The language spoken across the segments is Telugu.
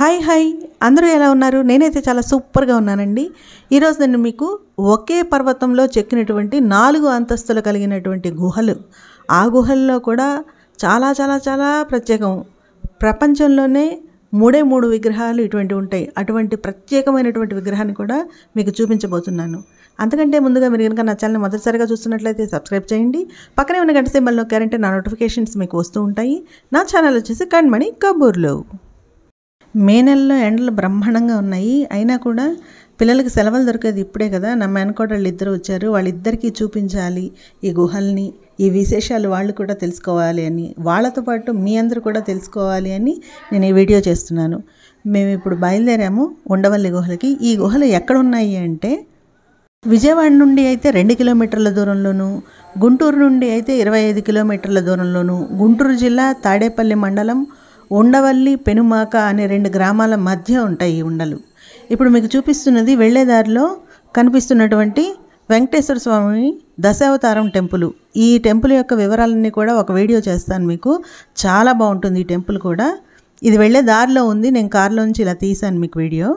హాయ్ హాయ్ అందరూ ఎలా ఉన్నారు నేనైతే చాలా సూపర్గా ఉన్నానండి ఈరోజు నేను మీకు ఒకే పర్వతంలో చెక్కినటువంటి నాలుగు అంతస్తులు కలిగినటువంటి గుహలు ఆ గుహల్లో కూడా చాలా చాలా చాలా ప్రత్యేకం ప్రపంచంలోనే మూడే మూడు విగ్రహాలు ఇటువంటి ఉంటాయి అటువంటి ప్రత్యేకమైనటువంటి విగ్రహాన్ని కూడా మీకు చూపించబోతున్నాను అంతకంటే ముందుగా మీరు కనుక నా ఛానల్ మొదటిసారిగా చూస్తున్నట్లయితే సబ్స్క్రైబ్ చేయండి పక్కనే ఉన్న గంట సింబల్ నొక్కారంటే నా నోటిఫికేషన్స్ మీకు వస్తూ ఉంటాయి నా ఛానల్ వచ్చేసి కణ్మణి కబూర్లో మే నెలలో ఎండలు బ్రహ్మాండంగా ఉన్నాయి అయినా కూడా పిల్లలకి సెలవులు దొరికేది ఇప్పుడే కదా నా మేనకోడళ్ళు ఇద్దరు వచ్చారు వాళ్ళిద్దరికీ చూపించాలి ఈ గుహల్ని ఈ విశేషాలు వాళ్ళు కూడా తెలుసుకోవాలి అని వాళ్ళతో పాటు మీ అందరూ కూడా తెలుసుకోవాలి అని నేను ఈ వీడియో చేస్తున్నాను మేము ఇప్పుడు బయలుదేరాము ఉండవల్లి గుహలకి ఈ గుహలు ఎక్కడ ఉన్నాయి అంటే విజయవాడ నుండి అయితే రెండు కిలోమీటర్ల దూరంలోను గుంటూరు నుండి అయితే ఇరవై ఐదు కిలోమీటర్ల దూరంలోను గుంటూరు జిల్లా తాడేపల్లి మండలం ఉండవల్లి పెనుమాక అనే రెండు గ్రామాల మధ్య ఉంటాయి ఈ ఉండలు ఇప్పుడు మీకు చూపిస్తున్నది వెళ్ళేదారిలో కనిపిస్తున్నటువంటి వెంకటేశ్వర స్వామి దశావతారం టెంపుల్ ఈ టెంపుల్ యొక్క వివరాలన్నీ కూడా ఒక వీడియో చేస్తాను మీకు చాలా బాగుంటుంది ఈ టెంపుల్ కూడా ఇది వెళ్ళే దారిలో ఉంది నేను కారులోంచి ఇలా తీశాను మీకు వీడియో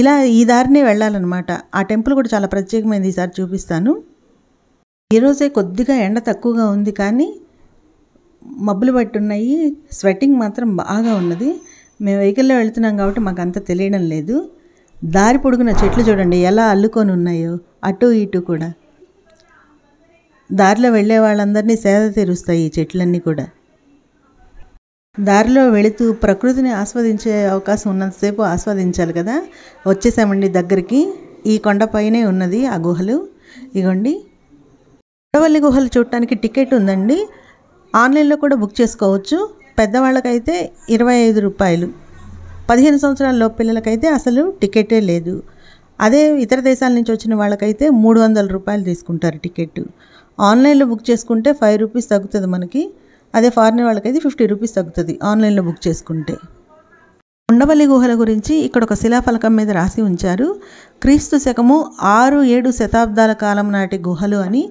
ఇలా ఈ దారినే వెళ్ళాలన్నమాట ఆ టెంపుల్ కూడా చాలా ప్రత్యేకమైనది ఈసారి చూపిస్తాను ఈరోజే కొద్దిగా ఎండ తక్కువగా ఉంది కానీ మబ్బులు ఉన్నాయి స్వెట్టింగ్ మాత్రం బాగా ఉన్నది మేము వెహికల్లో వెళ్తున్నాం కాబట్టి మాకు అంత తెలియడం లేదు దారి పొడుగున చెట్లు చూడండి ఎలా అల్లుకొని ఉన్నాయో అటు ఇటు కూడా దారిలో వెళ్ళే వాళ్ళందరినీ సేద తీరుస్తాయి ఈ చెట్లన్నీ కూడా దారిలో వెళుతూ ప్రకృతిని ఆస్వాదించే అవకాశం ఉన్నంతసేపు ఆస్వాదించాలి కదా వచ్చేసామండి దగ్గరికి ఈ కొండపైనే ఉన్నది ఆ గుహలు ఇగోండి కొండవల్లి గుహలు చూడటానికి టికెట్ ఉందండి ఆన్లైన్లో కూడా బుక్ చేసుకోవచ్చు పెద్దవాళ్ళకైతే ఇరవై ఐదు రూపాయలు పదిహేను సంవత్సరాల లోపు పిల్లలకైతే అసలు టికెటే లేదు అదే ఇతర దేశాల నుంచి వచ్చిన వాళ్ళకైతే మూడు వందల రూపాయలు తీసుకుంటారు టికెట్ ఆన్లైన్లో బుక్ చేసుకుంటే ఫైవ్ రూపీస్ తగ్గుతుంది మనకి అదే ఫారిన్ వాళ్ళకైతే ఫిఫ్టీ రూపీస్ తగ్గుతుంది ఆన్లైన్లో బుక్ చేసుకుంటే ఉండవల్లి గుహల గురించి ఇక్కడ ఒక శిలాఫలకం మీద రాసి ఉంచారు క్రీస్తు శకము ఆరు ఏడు శతాబ్దాల కాలం నాటి గుహలు అని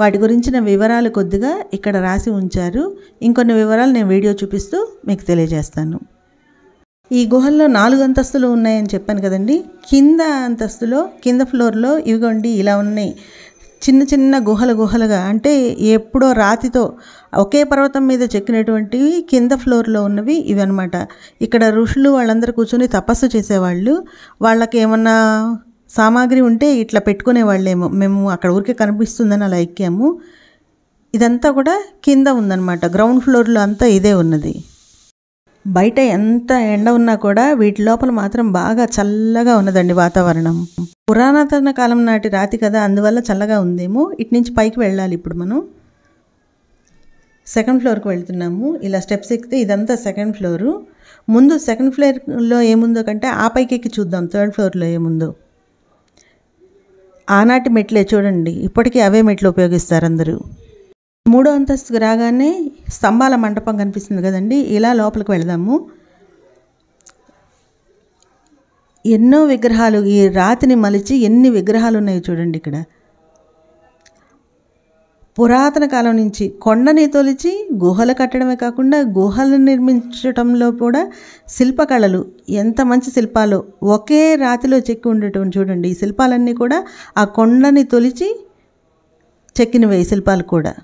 వాటి గురించిన వివరాలు కొద్దిగా ఇక్కడ రాసి ఉంచారు ఇంకొన్ని వివరాలు నేను వీడియో చూపిస్తూ మీకు తెలియజేస్తాను ఈ గుహల్లో నాలుగు అంతస్తులు ఉన్నాయని చెప్పాను కదండి కింద అంతస్తులో కింద ఫ్లోర్లో ఇవిగోండి ఇలా ఉన్నాయి చిన్న చిన్న గుహలు గుహలుగా అంటే ఎప్పుడో రాతితో ఒకే పర్వతం మీద చెక్కినటువంటివి కింద ఫ్లోర్లో ఉన్నవి ఇవన్నమాట ఇక్కడ ఋషులు వాళ్ళందరూ కూర్చొని తపస్సు చేసేవాళ్ళు వాళ్ళకి ఏమన్నా సామాగ్రి ఉంటే ఇట్లా పెట్టుకునే వాళ్ళేమో మేము అక్కడ ఊరికే కనిపిస్తుందని అలా ఎక్కాము ఇదంతా కూడా కింద ఉందన్నమాట గ్రౌండ్ ఫ్లోర్లో అంతా ఇదే ఉన్నది బయట ఎంత ఎండ ఉన్నా కూడా వీటి లోపల మాత్రం బాగా చల్లగా ఉన్నదండి వాతావరణం పురాతన కాలం నాటి రాతి కదా అందువల్ల చల్లగా ఉందేమో ఇటు నుంచి పైకి వెళ్ళాలి ఇప్పుడు మనం సెకండ్ ఫ్లోర్కి వెళ్తున్నాము ఇలా స్టెప్స్ ఎక్కితే ఇదంతా సెకండ్ ఫ్లోరు ముందు సెకండ్ ఫ్లోర్లో ఏముందో కంటే ఆ పైకి ఎక్కి చూద్దాం థర్డ్ ఫ్లోర్లో ఏముందో ఆనాటి మెట్లే చూడండి ఇప్పటికీ అవే మెట్లు ఉపయోగిస్తారు అందరూ మూడో అంతస్తుకు రాగానే స్తంభాల మండపం కనిపిస్తుంది కదండి ఇలా లోపలికి వెళదాము ఎన్నో విగ్రహాలు ఈ రాతిని మలిచి ఎన్ని విగ్రహాలు ఉన్నాయో చూడండి ఇక్కడ పురాతన కాలం నుంచి కొండని తొలిచి గుహలు కట్టడమే కాకుండా గుహలు నిర్మించడంలో కూడా శిల్పకళలు ఎంత మంచి శిల్పాలు ఒకే రాతిలో చెక్కి ఉండటం చూడండి ఈ శిల్పాలన్నీ కూడా ఆ కొండని తొలిచి చెక్కినవే శిల్పాలు కూడా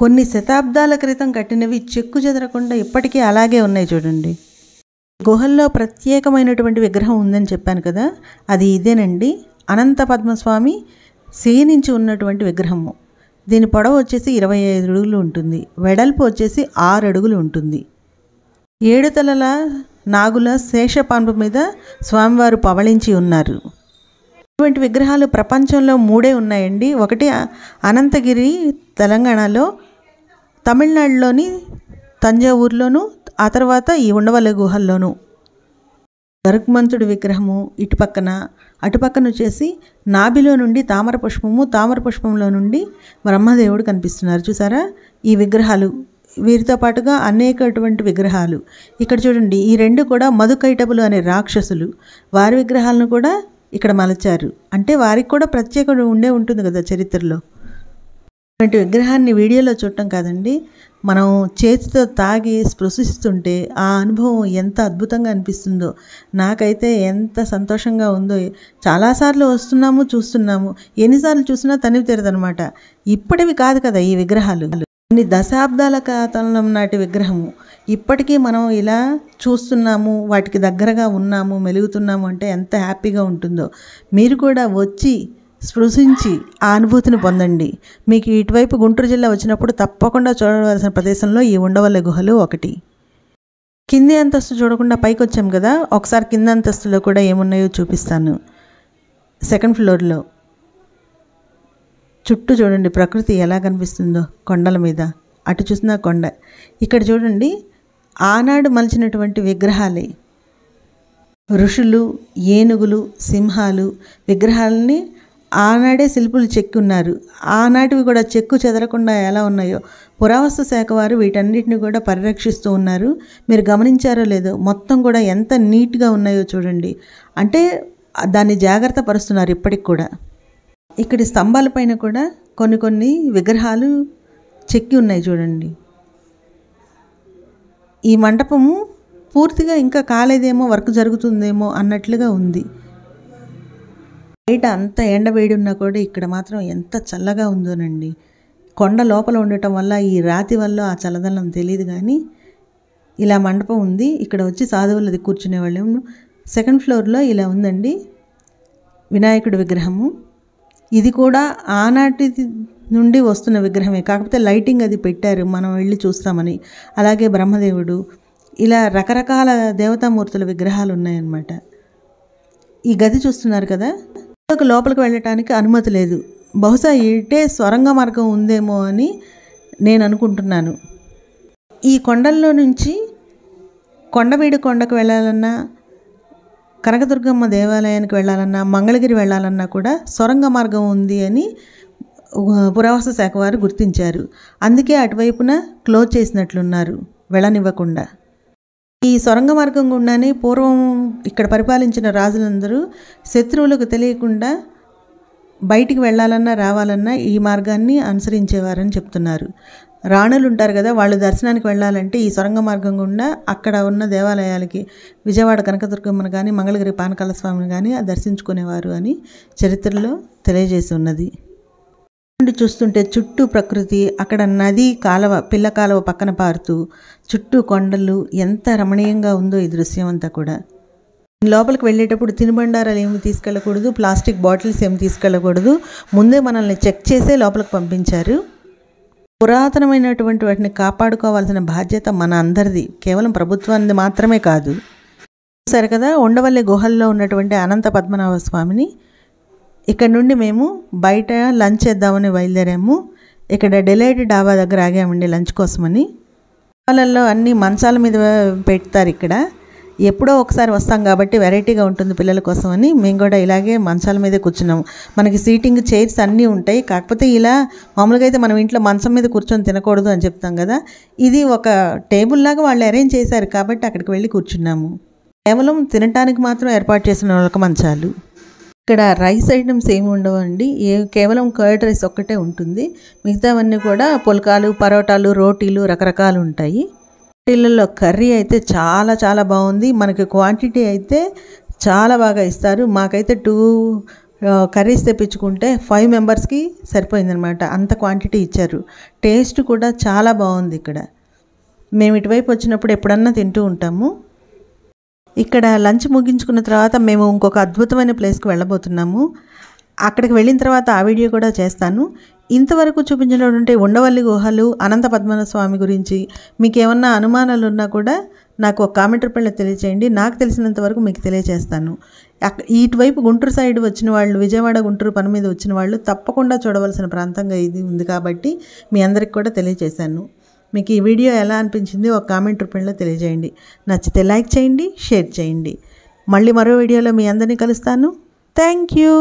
కొన్ని శతాబ్దాల క్రితం కట్టినవి చెక్కు చెదరకుండా ఇప్పటికీ అలాగే ఉన్నాయి చూడండి గుహల్లో ప్రత్యేకమైనటువంటి విగ్రహం ఉందని చెప్పాను కదా అది ఇదేనండి అనంత పద్మస్వామి సేనించి ఉన్నటువంటి విగ్రహము దీని పొడవు వచ్చేసి ఇరవై ఐదు అడుగులు ఉంటుంది వెడల్పు వచ్చేసి ఆరు అడుగులు ఉంటుంది ఏడు తలల నాగుల శేషపాంపు మీద స్వామివారు పవళించి ఉన్నారు ఇటువంటి విగ్రహాలు ప్రపంచంలో మూడే ఉన్నాయండి ఒకటి అనంతగిరి తెలంగాణలో తమిళనాడులోని తంజావూరులోను ఆ తర్వాత ఈ ఉండవల్లి గుహల్లోను గరుగ్మంతుడి విగ్రహము ఇటు పక్కన అటుపక్కన వచ్చేసి నాభిలో నుండి తామర పుష్పము తామర పుష్పంలో నుండి బ్రహ్మదేవుడు కనిపిస్తున్నారు చూసారా ఈ విగ్రహాలు వీరితో పాటుగా అనేకటువంటి విగ్రహాలు ఇక్కడ చూడండి ఈ రెండు కూడా మధుకైటబులు అనే రాక్షసులు వారి విగ్రహాలను కూడా ఇక్కడ మలచారు అంటే వారికి కూడా ప్రత్యేకత ఉండే ఉంటుంది కదా చరిత్రలో అటువంటి విగ్రహాన్ని వీడియోలో చూడటం కాదండి మనం చేతితో తాగి స్పృశిస్తుంటే ఆ అనుభవం ఎంత అద్భుతంగా అనిపిస్తుందో నాకైతే ఎంత సంతోషంగా ఉందో చాలాసార్లు వస్తున్నాము చూస్తున్నాము ఎన్నిసార్లు చూసినా తనివి తెరదనమాట ఇప్పటివి కాదు కదా ఈ విగ్రహాలు కొన్ని దశాబ్దాల కాలం నాటి విగ్రహము ఇప్పటికీ మనం ఇలా చూస్తున్నాము వాటికి దగ్గరగా ఉన్నాము మెలుగుతున్నాము అంటే ఎంత హ్యాపీగా ఉంటుందో మీరు కూడా వచ్చి స్పృశించి ఆ అనుభూతిని పొందండి మీకు ఇటువైపు గుంటూరు జిల్లా వచ్చినప్పుడు తప్పకుండా చూడవలసిన ప్రదేశంలో ఈ ఉండవల్లి గుహలు ఒకటి కింది అంతస్తు చూడకుండా పైకి వచ్చాం కదా ఒకసారి కింద అంతస్తులో కూడా ఏమున్నాయో చూపిస్తాను సెకండ్ ఫ్లోర్లో చుట్టూ చూడండి ప్రకృతి ఎలా కనిపిస్తుందో కొండల మీద అటు చూసిన కొండ ఇక్కడ చూడండి ఆనాడు మలిచినటువంటి విగ్రహాలే ఋషులు ఏనుగులు సింహాలు విగ్రహాలని ఆనాడే శిల్పులు చెక్కున్నారు ఆనాటివి కూడా చెక్కు చెదరకుండా ఎలా ఉన్నాయో పురావస్తు శాఖ వారు వీటన్నిటిని కూడా పరిరక్షిస్తూ ఉన్నారు మీరు గమనించారో లేదో మొత్తం కూడా ఎంత నీట్గా ఉన్నాయో చూడండి అంటే దాన్ని జాగ్రత్త పరుస్తున్నారు ఇప్పటికి కూడా ఇక్కడి స్తంభాలపైన కూడా కొన్ని కొన్ని విగ్రహాలు చెక్కి ఉన్నాయి చూడండి ఈ మండపము పూర్తిగా ఇంకా కాలేదేమో వర్క్ జరుగుతుందేమో అన్నట్లుగా ఉంది బయట అంత ఎండ వేడి ఉన్నా కూడా ఇక్కడ మాత్రం ఎంత చల్లగా ఉందోనండి కొండ లోపల ఉండటం వల్ల ఈ రాతి వల్ల ఆ చల్లదనం తెలియదు కానీ ఇలా మండపం ఉంది ఇక్కడ వచ్చి సాధువులది కూర్చునేవాళ్ళం సెకండ్ ఫ్లోర్లో ఇలా ఉందండి వినాయకుడి విగ్రహము ఇది కూడా ఆనాటి నుండి వస్తున్న విగ్రహమే కాకపోతే లైటింగ్ అది పెట్టారు మనం వెళ్ళి చూస్తామని అలాగే బ్రహ్మదేవుడు ఇలా రకరకాల దేవతామూర్తుల విగ్రహాలు ఉన్నాయన్నమాట ఈ గది చూస్తున్నారు కదా లోపలికి వెళ్ళటానికి అనుమతి లేదు బహుశా ఇటే స్వరంగ మార్గం ఉందేమో అని నేను అనుకుంటున్నాను ఈ కొండల్లో నుంచి కొండవీడు కొండకు వెళ్ళాలన్నా కనకదుర్గమ్మ దేవాలయానికి వెళ్ళాలన్నా మంగళగిరి వెళ్ళాలన్నా కూడా సొరంగ మార్గం ఉంది అని పురావస్తు శాఖ వారు గుర్తించారు అందుకే అటువైపున క్లోజ్ చేసినట్లున్నారు వెళ్ళనివ్వకుండా ఈ సొరంగ మార్గం గుండానే పూర్వం ఇక్కడ పరిపాలించిన రాజులందరూ శత్రువులకు తెలియకుండా బయటికి వెళ్ళాలన్నా రావాలన్నా ఈ మార్గాన్ని అనుసరించేవారని చెప్తున్నారు రాణులు ఉంటారు కదా వాళ్ళు దర్శనానికి వెళ్ళాలంటే ఈ సొరంగ మార్గం గుండా అక్కడ ఉన్న దేవాలయాలకి విజయవాడ కనకదుర్గమ్మను కానీ మంగళగిరి పానకాల స్వామిని కానీ దర్శించుకునేవారు అని చరిత్రలో తెలియజేసి ఉన్నది నుండి చూస్తుంటే చుట్టూ ప్రకృతి అక్కడ నది కాలవ పిల్ల కాలవ పక్కన పారుతూ చుట్టూ కొండలు ఎంత రమణీయంగా ఉందో ఈ దృశ్యం అంతా కూడా లోపలికి వెళ్ళేటప్పుడు తినుబండారాలు ఏమి తీసుకెళ్ళకూడదు ప్లాస్టిక్ బాటిల్స్ ఏమి తీసుకెళ్ళకూడదు ముందే మనల్ని చెక్ చేసే లోపలికి పంపించారు పురాతనమైనటువంటి వాటిని కాపాడుకోవాల్సిన బాధ్యత మన అందరిది కేవలం ప్రభుత్వానికి మాత్రమే కాదు సరే కదా ఉండవల్లి గుహల్లో ఉన్నటువంటి అనంత పద్మనాభ స్వామిని ఇక్కడ నుండి మేము బయట లంచ్ చేద్దామని బయలుదేరాము ఇక్కడ డెలైట్ డాబా దగ్గర ఆగామండి లంచ్ కోసమని డాబాలలో అన్ని మంచాల మీద పెడతారు ఇక్కడ ఎప్పుడో ఒకసారి వస్తాం కాబట్టి వెరైటీగా ఉంటుంది పిల్లల కోసం అని మేము కూడా ఇలాగే మంచాల మీదే కూర్చున్నాము మనకి సీటింగ్ చైర్స్ అన్నీ ఉంటాయి కాకపోతే ఇలా మామూలుగా అయితే మనం ఇంట్లో మంచం మీద కూర్చొని తినకూడదు అని చెప్తాం కదా ఇది ఒక టేబుల్ లాగా వాళ్ళు అరేంజ్ చేశారు కాబట్టి అక్కడికి వెళ్ళి కూర్చున్నాము కేవలం తినటానికి మాత్రం ఏర్పాటు చేసిన వాళ్ళకి మంచాలు ఇక్కడ రైస్ ఐటమ్స్ ఏమి ఉండవండి ఏ కేవలం కర్డ్ రైస్ ఒక్కటే ఉంటుంది మిగతావన్నీ కూడా పులకాలు పరోటాలు రోటీలు రకరకాలు ఉంటాయి రోటీలలో కర్రీ అయితే చాలా చాలా బాగుంది మనకి క్వాంటిటీ అయితే చాలా బాగా ఇస్తారు మాకైతే టూ కర్రీస్ తెప్పించుకుంటే ఫైవ్ మెంబర్స్కి సరిపోయిందనమాట అంత క్వాంటిటీ ఇచ్చారు టేస్ట్ కూడా చాలా బాగుంది ఇక్కడ మేము ఇటువైపు వచ్చినప్పుడు ఎప్పుడన్నా తింటూ ఉంటాము ఇక్కడ లంచ్ ముగించుకున్న తర్వాత మేము ఇంకొక అద్భుతమైన ప్లేస్కి వెళ్ళబోతున్నాము అక్కడికి వెళ్ళిన తర్వాత ఆ వీడియో కూడా చేస్తాను ఇంతవరకు చూపించినటువంటి ఉండవల్లి గుహలు అనంత పద్మనాభస్వామి స్వామి గురించి మీకు ఏమన్నా అనుమానాలు ఉన్నా కూడా నాకు ఒక కామెంట్ రూపంలో తెలియచేయండి నాకు తెలిసినంత వరకు మీకు తెలియజేస్తాను ఇటువైపు గుంటూరు సైడ్ వచ్చిన వాళ్ళు విజయవాడ గుంటూరు పని మీద వచ్చిన వాళ్ళు తప్పకుండా చూడవలసిన ప్రాంతంగా ఇది ఉంది కాబట్టి మీ అందరికి కూడా తెలియజేశాను మీకు ఈ వీడియో ఎలా అనిపించింది ఒక కామెంట్ రూపంలో తెలియజేయండి నచ్చితే లైక్ చేయండి షేర్ చేయండి మళ్ళీ మరో వీడియోలో మీ అందరినీ కలుస్తాను థ్యాంక్ యూ